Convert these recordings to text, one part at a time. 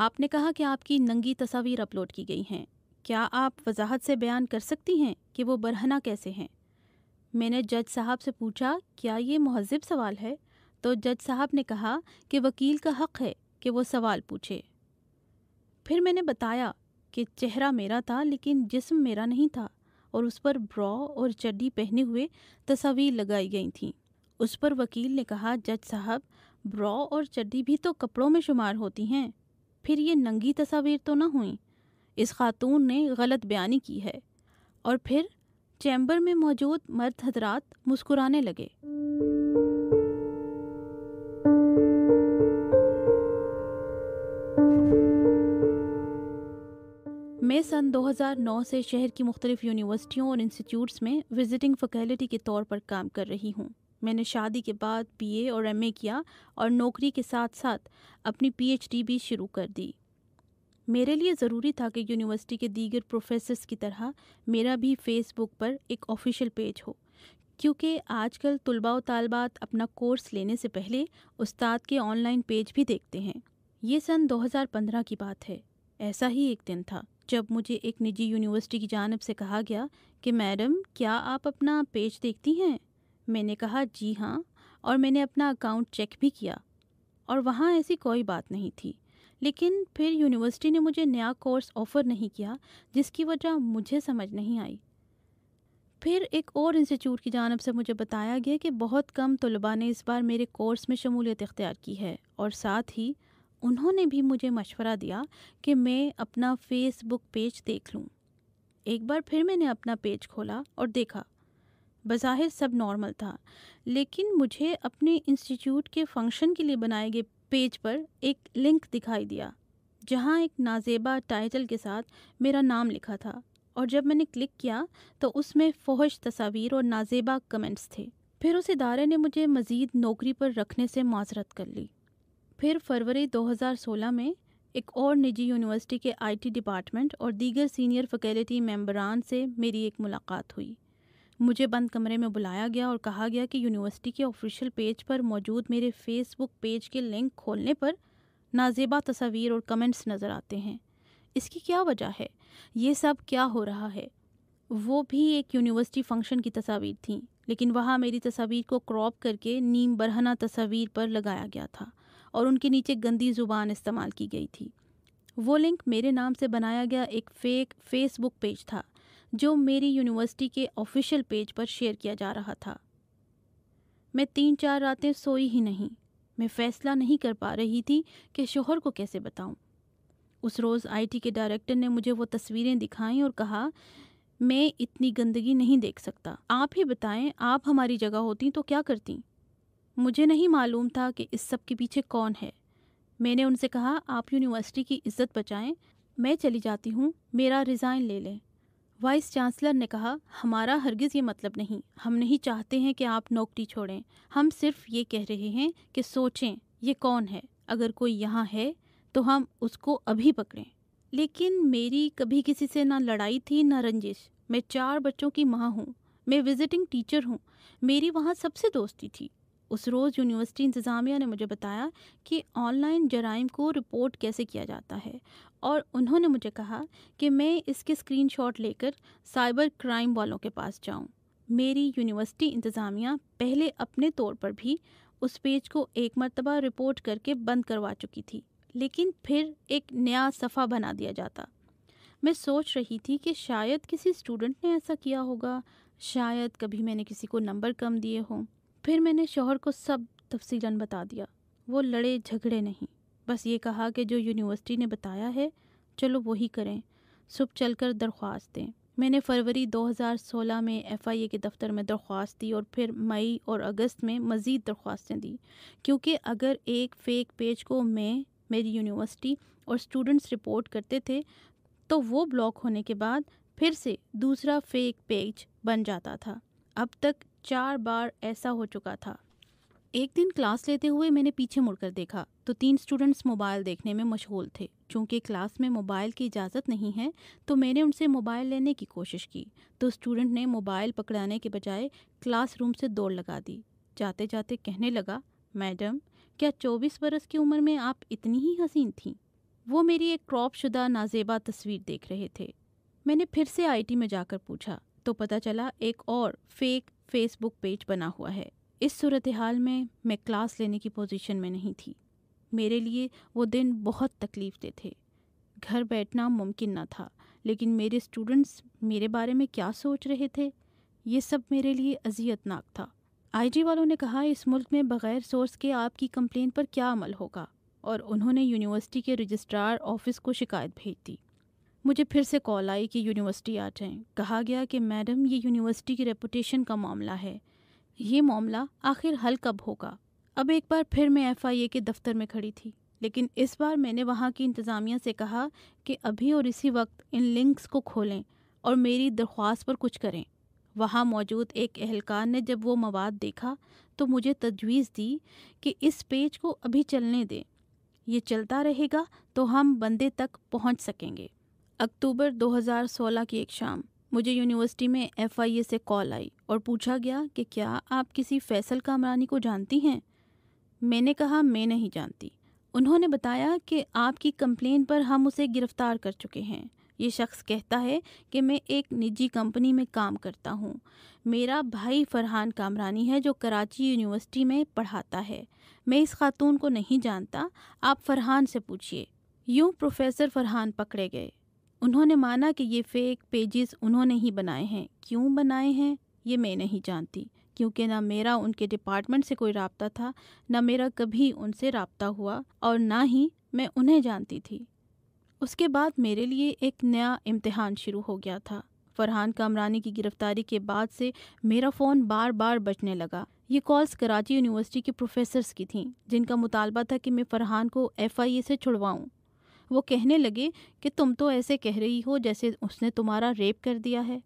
آپ نے کہا کہ آپ کی ننگی تصاویر اپلوڈ کی گئی ہیں کیا آپ وضاحت سے بیان کر سکتی ہیں کہ وہ برہنہ کیسے ہیں میں نے جج صاحب سے پوچھا کیا یہ مہذب سوال ہے تو جج صاحب نے کہا کہ وکیل کا حق ہے کہ وہ سوال پوچھے پھر میں نے بتایا کہ چہرہ میرا تھا لیکن جسم میرا نہیں تھا اور اس پر برا اور چڈی پہنے ہوئے تصاویر لگائی گئی تھیں اس پر وکیل نے کہا جج صاحب برا اور چڈی بھی تو کپڑوں میں شمار ہوتی ہیں پھر یہ ننگی تصاویر تو نہ ہوئیں اس خاتون نے غلط بیانی کی ہے اور پھر چیمبر میں موجود مرد حضرات مسکرانے لگے میں سن دو ہزار نو سے شہر کی مختلف یونیورسٹیوں اور انسٹیٹیوٹس میں وزٹنگ فیکلٹی کے طور پر کام کر رہی ہوں میں نے شادی کے بعد بی اے اور ایم اے کیا اور نوکری کے ساتھ ساتھ اپنی پی ایچ ڈی بھی شروع کر دی میرے لیے ضروری تھا کہ یونیورسٹی کے دیگر پروفیسرس کی طرح میرا بھی فیس بک پر ایک آفیشیل پیج ہو کیونکہ آج کل طلباء و طالبات اپنا کورس لینے سے پہلے استاد کے آن لائن پیج بھی دیکھتے ہیں یہ سن دو ہزار پندرہ کی بات ہے ایسا ہی ایک دن تھا جب مجھے ایک نجی یونیورسٹی کی جانب سے کہا گیا کہ میڈم کیا آپ اپنا پیج دیکھتی ہیں میں نے کہا جی ہاں اور میں نے اپنا اکاؤنٹ چیک بھی کیا اور وہاں ایسی کوئی بات نہیں تھی لیکن پھر یونیورسٹی نے مجھے نیا کورس آفر نہیں کیا جس کی وجہ مجھے سمجھ نہیں آئی پھر ایک اور انسٹیٹیوٹ کی جانب سے مجھے بتایا گیا کہ بہت کم طلباء نے اس بار میرے کورس میں شمولیت اختیار کی ہے اور ساتھ ہی انہوں نے بھی مجھے مشورہ دیا کہ میں اپنا فیس بک پیج دیکھ لوں ایک بار پھر میں نے اپنا پیج کھولا اور دیکھا بظاہر سب نارمل تھا لیکن مجھے اپنے انسٹیٹیوٹ کے فنکشن کے لیے بنائے گئے پیج پر ایک لنک دکھائی دیا جہاں ایک نازیبا ٹائٹل کے ساتھ میرا نام لکھا تھا اور جب میں نے کلک کیا تو اس میں فوہش تصاویر اور نازیبہ کمنٹس تھے پھر اس ادارے نے مجھے مزید نوکری پر رکھنے سے معذرت کر لی پھر فروری دو ہزار سولہ میں ایک اور نجی یونیورسٹی کے آئی ٹی ڈپارٹمنٹ اور دیگر سینئر فیکلٹی ممبران سے میری ایک ملاقات ہوئی مجھے بند کمرے میں بلایا گیا اور کہا گیا کہ یونیورسٹی کے آفیشیل پیج پر موجود میرے فیس بک پیج کے لنک کھولنے پر نازیبا تصاویر اور کمنٹس نظر آتے ہیں اس کی کیا وجہ ہے یہ سب کیا ہو رہا ہے وہ بھی ایک یونیورسٹی فنکشن کی تصاویر تھیں لیکن وہاں میری تصاویر کو کراپ کر کے نیم برہنہ تصاویر پر لگایا گیا تھا اور ان کے نیچے گندی زبان استعمال کی گئی تھی وہ لنک میرے نام سے بنایا گیا ایک فیک فیس بک پیج تھا جو میری یونیورسٹی کے آفیشیل پیج پر شیئر کیا جا رہا تھا میں تین چار راتیں سوئی ہی نہیں میں فیصلہ نہیں کر پا رہی تھی کہ شوہر کو کیسے بتاؤں اس روز آئی ٹی کے ڈائریکٹر نے مجھے وہ تصویریں دکھائیں اور کہا میں اتنی گندگی نہیں دیکھ سکتا آپ ہی بتائیں آپ ہماری جگہ ہوتی تو کیا کرتی مجھے نہیں معلوم تھا کہ اس سب کے پیچھے کون ہے میں نے ان سے کہا آپ یونیورسٹی کی عزت بچائیں میں چلی جاتی ہوں میرا ریزائن لے لیں وائس چانسلر نے کہا ہمارا ہرگز یہ مطلب نہیں ہم نہیں چاہتے ہیں کہ آپ نوکری چھوڑیں ہم صرف یہ کہہ رہے ہیں کہ سوچیں یہ کون ہے اگر کوئی یہاں ہے تو ہم اس کو ابھی پکڑیں لیکن میری کبھی کسی سے نہ لڑائی تھی نہ رنجش میں چار بچوں کی ماں ہوں میں وزٹنگ ٹیچر ہوں میری وہاں سب سے دوستی تھی اس روز یونیورسٹی انتظامیہ نے مجھے بتایا کہ آن لائن جرائم کو رپورٹ کیسے کیا جاتا ہے اور انہوں نے مجھے کہا کہ میں اس کے اسکرین شاٹ لے کر سائبر کرائم والوں کے پاس جاؤں میری یونیورسٹی انتظامیہ پہلے اپنے طور پر بھی اس پیج کو ایک مرتبہ رپورٹ کر کے بند کروا چکی تھی لیکن پھر ایک نیا صفحہ بنا دیا جاتا میں سوچ رہی تھی کہ شاید کسی اسٹوڈنٹ نے ایسا کیا ہوگا شاید کبھی میں نے کسی کو نمبر کم دیے ہوں پھر میں نے شوہر کو سب تفصیل بتا دیا وہ لڑے جھگڑے نہیں بس یہ کہا کہ جو یونیورسٹی نے بتایا ہے چلو وہی کریں صبح چل کر درخواست دیں میں نے فروری دو ہزار سولہ میں ایف آئی اے کے دفتر میں درخواست دی اور پھر مئی اور اگست میں مزید درخواستیں دی کیونکہ اگر ایک فیک پیج کو میں میری یونیورسٹی اور اسٹوڈنٹس رپورٹ کرتے تھے تو وہ بلاک ہونے کے بعد پھر سے دوسرا فیک پیج بن جاتا تھا اب تک چار بار ایسا ہو چکا تھا ایک دن کلاس لیتے ہوئے میں نے پیچھے مڑ کر دیکھا تو تین اسٹوڈنٹس موبائل دیکھنے میں مشغول تھے چونکہ کلاس میں موبائل کی اجازت نہیں ہے تو میں نے ان سے موبائل لینے کی کوشش کی تو اسٹوڈنٹ نے موبائل پکڑانے کے بجائے کلاس روم سے دوڑ لگا دی جاتے جاتے کہنے لگا میڈم کیا چوبیس برس کی عمر میں آپ اتنی ہی حسین تھیں وہ میری ایک کراپ شدہ نازیبہ تصویر دیکھ رہے تھے میں نے پھر سے آئی ٹی میں جا کر پوچھا تو پتہ چلا ایک اور فیک فیس بک پیج بنا ہوا ہے اس صورتحال میں میں کلاس لینے کی پوزیشن میں نہیں تھی میرے لیے وہ دن بہت تکلیف دے تھے گھر بیٹھنا ممکن نہ تھا لیکن میرے اسٹوڈنٹس میرے بارے میں کیا سوچ رہے تھے یہ سب میرے لیے اذیت ناک تھا آئی جی والوں نے کہا اس ملک میں بغیر سورس کے آپ کی کمپلین پر کیا عمل ہوگا اور انہوں نے یونیورسٹی کے رجسٹرار آفس کو شکایت بھیج دی مجھے پھر سے کال آئی کہ یونیورسٹی آ جائیں کہا گیا کہ میڈم یہ یونیورسٹی کی ریپوٹیشن کا معاملہ ہے یہ معاملہ آخر حل کب ہوگا اب ایک بار پھر میں ایف آئی اے کے دفتر میں کھڑی تھی لیکن اس بار میں نے وہاں کی انتظامیہ سے کہا کہ ابھی اور اسی وقت ان لنکس کو کھولیں اور میری درخواست پر کچھ کریں وہاں موجود ایک اہلکار نے جب وہ مواد دیکھا تو مجھے تجویز دی کہ اس پیج کو ابھی چلنے دیں یہ چلتا رہے گا تو ہم بندے تک پہنچ سکیں گے اکتوبر دو ہزار سولہ کی ایک شام مجھے یونیورسٹی میں ایف آئی اے سے کال آئی اور پوچھا گیا کہ کیا آپ کسی فیصل کامرانی کو جانتی ہیں میں نے کہا میں نہیں جانتی انہوں نے بتایا کہ آپ کی کمپلین پر ہم اسے گرفتار کر چکے ہیں یہ شخص کہتا ہے کہ میں ایک نجی کمپنی میں کام کرتا ہوں میرا بھائی فرحان کامرانی ہے جو کراچی یونیورسٹی میں پڑھاتا ہے میں اس خاتون کو نہیں جانتا آپ فرحان سے پوچھیے یوں پروفیسر فرحان پکڑے گئے انہوں نے مانا کہ یہ فیک پیجز انہوں نے ہی بنائے ہیں کیوں بنائے ہیں یہ میں نہیں جانتی کیونکہ نہ میرا ان کے ڈپارٹمنٹ سے کوئی رابطہ تھا نہ میرا کبھی ان سے رابطہ ہوا اور نہ ہی میں انہیں جانتی تھی اس کے بعد میرے لیے ایک نیا امتحان شروع ہو گیا تھا فرحان کامرانی کی گرفتاری کے بعد سے میرا فون بار بار بچنے لگا یہ کالز کراچی یونیورسٹی کے پروفیسرز کی تھیں جن کا مطالبہ تھا کہ میں فرحان کو ایف آئی اے سے چھڑواؤں وہ کہنے لگے کہ تم تو ایسے کہہ رہی ہو جیسے اس نے تمہارا ریپ کر دیا ہے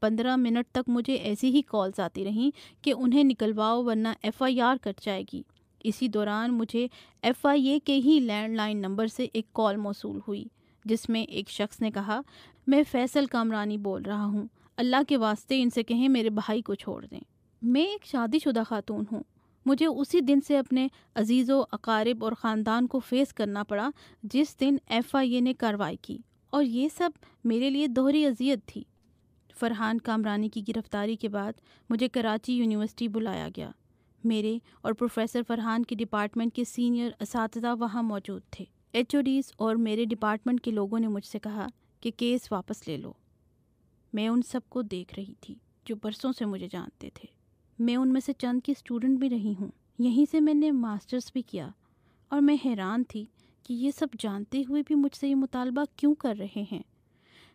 پندرہ منٹ تک مجھے ایسی ہی کالز آتی رہیں کہ انہیں نکلواؤ ورنہ ایف آئی آر کٹ جائے گی اسی دوران مجھے ایف آئی اے کے ہی لینڈ لائن نمبر سے ایک کال موصول ہوئی جس میں ایک شخص نے کہا میں فیصل کامرانی بول رہا ہوں اللہ کے واسطے ان سے کہیں میرے بھائی کو چھوڑ دیں میں ایک شادی شدہ خاتون ہوں مجھے اسی دن سے اپنے عزیز و اقارب اور خاندان کو فیس کرنا پڑا جس دن ایف آئی اے نے کارروائی کی اور یہ سب میرے لیے دوہری اذیت تھی فرحان کامرانی کی گرفتاری کے بعد مجھے کراچی یونیورسٹی بلایا گیا میرے اور پروفیسر فرحان کے ڈپارٹمنٹ کے سینئر اساتذہ وہاں موجود تھے ایچ او ڈیز اور میرے ڈپارٹمنٹ کے لوگوں نے مجھ سے کہا کہ کیس واپس لے لو میں ان سب کو دیکھ رہی تھی جو برسوں سے مجھے جانتے تھے میں ان میں سے چند کی اسٹوڈنٹ بھی رہی ہوں یہیں سے میں نے ماسٹرز بھی کیا اور میں حیران تھی کہ یہ سب جانتے ہوئے بھی مجھ سے یہ مطالبہ کیوں کر رہے ہیں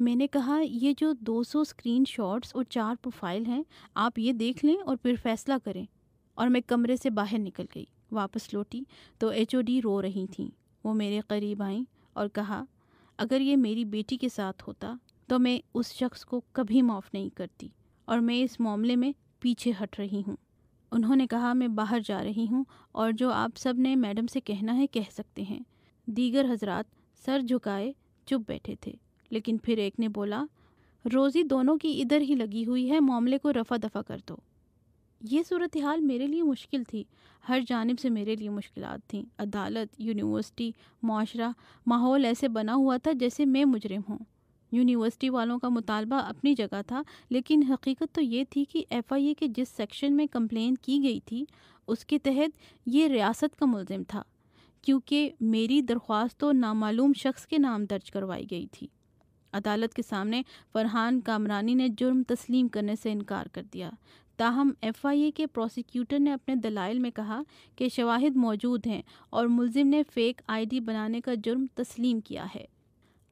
میں نے کہا یہ جو دو سو اسکرین شاٹس اور چار پروفائل ہیں آپ یہ دیکھ لیں اور پھر فیصلہ کریں اور میں کمرے سے باہر نکل گئی واپس لوٹی تو ایچ او ڈی رو رہی تھیں وہ میرے قریب آئیں اور کہا اگر یہ میری بیٹی کے ساتھ ہوتا تو میں اس شخص کو کبھی معاف نہیں کرتی اور میں اس معاملے میں پیچھے ہٹ رہی ہوں انہوں نے کہا میں باہر جا رہی ہوں اور جو آپ سب نے میڈم سے کہنا ہے کہہ سکتے ہیں دیگر حضرات سر جھکائے چپ بیٹھے تھے لیکن پھر ایک نے بولا روزی دونوں کی ادھر ہی لگی ہوئی ہے معاملے کو رفع دفع کر دو یہ صورتحال میرے لیے مشکل تھی ہر جانب سے میرے لیے مشکلات تھیں عدالت یونیورسٹی معاشرہ ماحول ایسے بنا ہوا تھا جیسے میں مجرم ہوں یونیورسٹی والوں کا مطالبہ اپنی جگہ تھا لیکن حقیقت تو یہ تھی کہ ایف آئی اے کے جس سیکشن میں کمپلین کی گئی تھی اس کے تحت یہ ریاست کا ملزم تھا کیونکہ میری درخواست تو نامعلوم شخص کے نام درج کروائی گئی تھی عدالت کے سامنے فرحان کامرانی نے جرم تسلیم کرنے سے انکار کر دیا تاہم ایف آئی اے کے پروسیکیوٹر نے اپنے دلائل میں کہا کہ شواہد موجود ہیں اور ملزم نے فیک آئی ڈی بنانے کا جرم تسلیم کیا ہے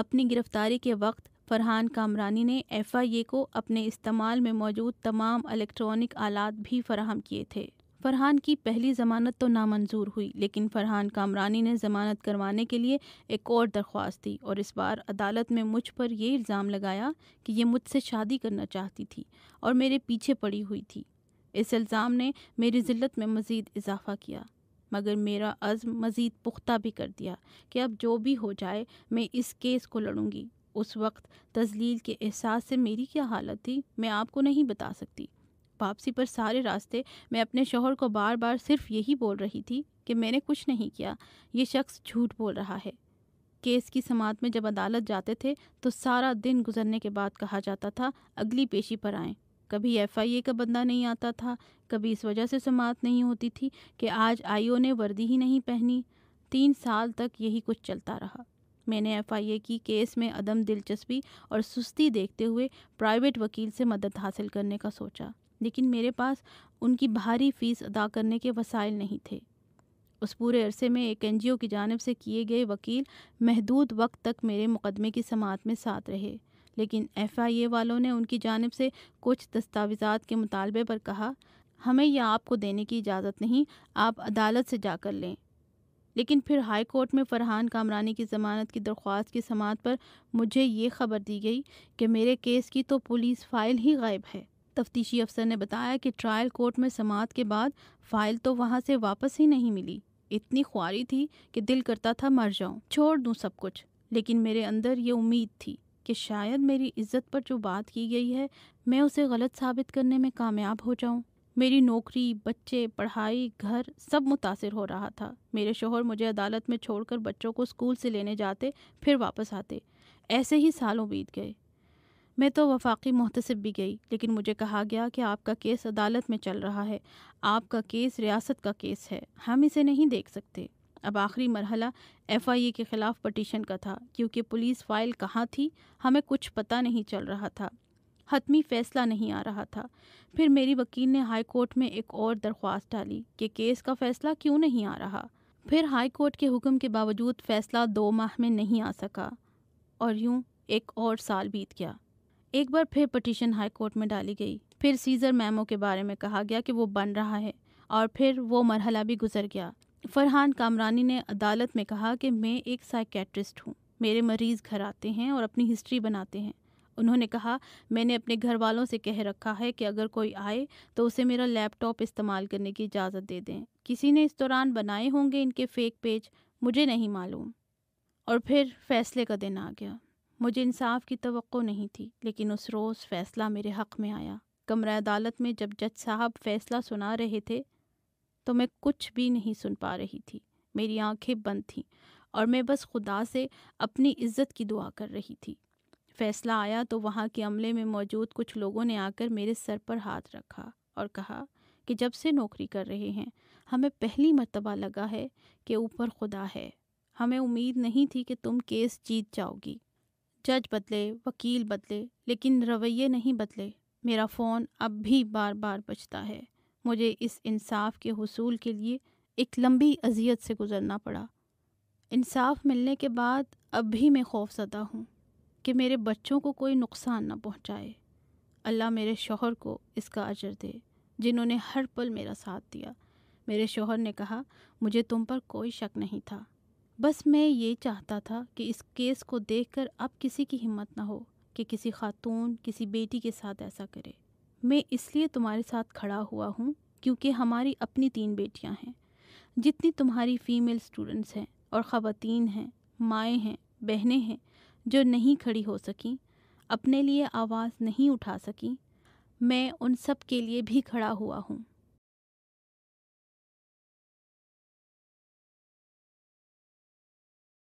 اپنی گرفتاری کے وقت فرحان کامرانی نے ایف آئی اے کو اپنے استعمال میں موجود تمام الیکٹرانک آلات بھی فراہم کیے تھے فرحان کی پہلی ضمانت تو نامنظور ہوئی لیکن فرحان کامرانی نے ضمانت کروانے کے لیے ایک اور درخواست دی اور اس بار عدالت میں مجھ پر یہ الزام لگایا کہ یہ مجھ سے شادی کرنا چاہتی تھی اور میرے پیچھے پڑی ہوئی تھی اس الزام نے میری ذلت میں مزید اضافہ کیا مگر میرا عزم مزید پختہ بھی کر دیا کہ اب جو بھی ہو جائے میں اس کیس کو لڑوں گی اس وقت تزلیل کے احساس سے میری کیا حالت تھی میں آپ کو نہیں بتا سکتی واپسی پر سارے راستے میں اپنے شوہر کو بار بار صرف یہی بول رہی تھی کہ میں نے کچھ نہیں کیا یہ شخص جھوٹ بول رہا ہے کیس کی سماعت میں جب عدالت جاتے تھے تو سارا دن گزرنے کے بعد کہا جاتا تھا اگلی پیشی پر آئیں کبھی ایف آئی اے کا بندہ نہیں آتا تھا کبھی اس وجہ سے سماعت نہیں ہوتی تھی کہ آج آئی او نے وردی ہی نہیں پہنی تین سال تک یہی کچھ چلتا رہا میں نے ایف آئی اے کی کیس میں عدم دلچسپی اور سستی دیکھتے ہوئے پرائیویٹ وکیل سے مدد حاصل کرنے کا سوچا لیکن میرے پاس ان کی بھاری فیس ادا کرنے کے وسائل نہیں تھے اس پورے عرصے میں ایک این جی او کی جانب سے کیے گئے وکیل محدود وقت تک میرے مقدمے کی سماعت میں ساتھ رہے لیکن ایف آئی اے والوں نے ان کی جانب سے کچھ دستاویزات کے مطالبے پر کہا ہمیں یا آپ کو دینے کی اجازت نہیں آپ عدالت سے جا کر لیں لیکن پھر ہائی کورٹ میں فرحان کامرانی کی ضمانت کی درخواست کی سماعت پر مجھے یہ خبر دی گئی کہ میرے کیس کی تو پولیس فائل ہی غائب ہے تفتیشی افسر نے بتایا کہ ٹرائل کورٹ میں سماعت کے بعد فائل تو وہاں سے واپس ہی نہیں ملی اتنی خواری تھی کہ دل کرتا تھا مر جاؤں چھوڑ دوں سب کچھ لیکن میرے اندر یہ امید تھی کہ شاید میری عزت پر جو بات کی گئی ہے میں اسے غلط ثابت کرنے میں کامیاب ہو جاؤں میری نوکری بچے پڑھائی گھر سب متاثر ہو رہا تھا میرے شوہر مجھے عدالت میں چھوڑ کر بچوں کو اسکول سے لینے جاتے پھر واپس آتے ایسے ہی سالوں بیت گئے میں تو وفاقی محتسب بھی گئی لیکن مجھے کہا گیا کہ آپ کا کیس عدالت میں چل رہا ہے آپ کا کیس ریاست کا کیس ہے ہم اسے نہیں دیکھ سکتے اب آخری مرحلہ ایف آئی اے کے خلاف پٹیشن کا تھا کیونکہ پولیس فائل کہاں تھی ہمیں کچھ پتہ نہیں چل رہا تھا حتمی فیصلہ نہیں آ رہا تھا پھر میری وکیل نے ہائی کورٹ میں ایک اور درخواست ڈالی کہ کیس کا فیصلہ کیوں نہیں آ رہا پھر ہائی کورٹ کے حکم کے باوجود فیصلہ دو ماہ میں نہیں آ سکا اور یوں ایک اور سال بیت گیا ایک بار پھر پٹیشن ہائی کورٹ میں ڈالی گئی پھر سیزر میمو کے بارے میں کہا گیا کہ وہ بن رہا ہے اور پھر وہ مرحلہ بھی گزر گیا فرحان کامرانی نے عدالت میں کہا کہ میں ایک سائیکیٹرسٹ ہوں میرے مریض گھر آتے ہیں اور اپنی ہسٹری بناتے ہیں انہوں نے کہا میں نے اپنے گھر والوں سے کہہ رکھا ہے کہ اگر کوئی آئے تو اسے میرا لیپ ٹاپ استعمال کرنے کی اجازت دے دیں کسی نے اس دوران بنائے ہوں گے ان کے فیک پیج مجھے نہیں معلوم اور پھر فیصلے کا دن آ گیا مجھے انصاف کی توقع نہیں تھی لیکن اس روز فیصلہ میرے حق میں آیا کمرہ عدالت میں جب جج صاحب فیصلہ سنا رہے تھے تو میں کچھ بھی نہیں سن پا رہی تھی میری آنکھیں بند تھیں اور میں بس خدا سے اپنی عزت کی دعا کر رہی تھی فیصلہ آیا تو وہاں کے عملے میں موجود کچھ لوگوں نے آ کر میرے سر پر ہاتھ رکھا اور کہا کہ جب سے نوکری کر رہے ہیں ہمیں پہلی مرتبہ لگا ہے کہ اوپر خدا ہے ہمیں امید نہیں تھی کہ تم کیس جیت جاؤ گی جج بدلے وکیل بدلے لیکن رویے نہیں بدلے میرا فون اب بھی بار بار بچتا ہے مجھے اس انصاف کے حصول کے لیے ایک لمبی اذیت سے گزرنا پڑا انصاف ملنے کے بعد اب بھی میں خوف زدہ ہوں کہ میرے بچوں کو کوئی نقصان نہ پہنچائے اللہ میرے شوہر کو اس کا اجر دے جنہوں نے ہر پل میرا ساتھ دیا میرے شوہر نے کہا مجھے تم پر کوئی شک نہیں تھا بس میں یہ چاہتا تھا کہ اس کیس کو دیکھ کر اب کسی کی ہمت نہ ہو کہ کسی خاتون کسی بیٹی کے ساتھ ایسا کرے میں اس لیے تمہارے ساتھ کھڑا ہوا ہوں کیونکہ ہماری اپنی تین بیٹیاں ہیں جتنی تمہاری فیمیل اسٹوڈنٹس ہیں اور خواتین ہیں مائیں ہیں بہنیں ہیں جو نہیں کھڑی ہو سکیں اپنے لیے آواز نہیں اٹھا سکیں میں ان سب کے لیے بھی کھڑا ہوا ہوں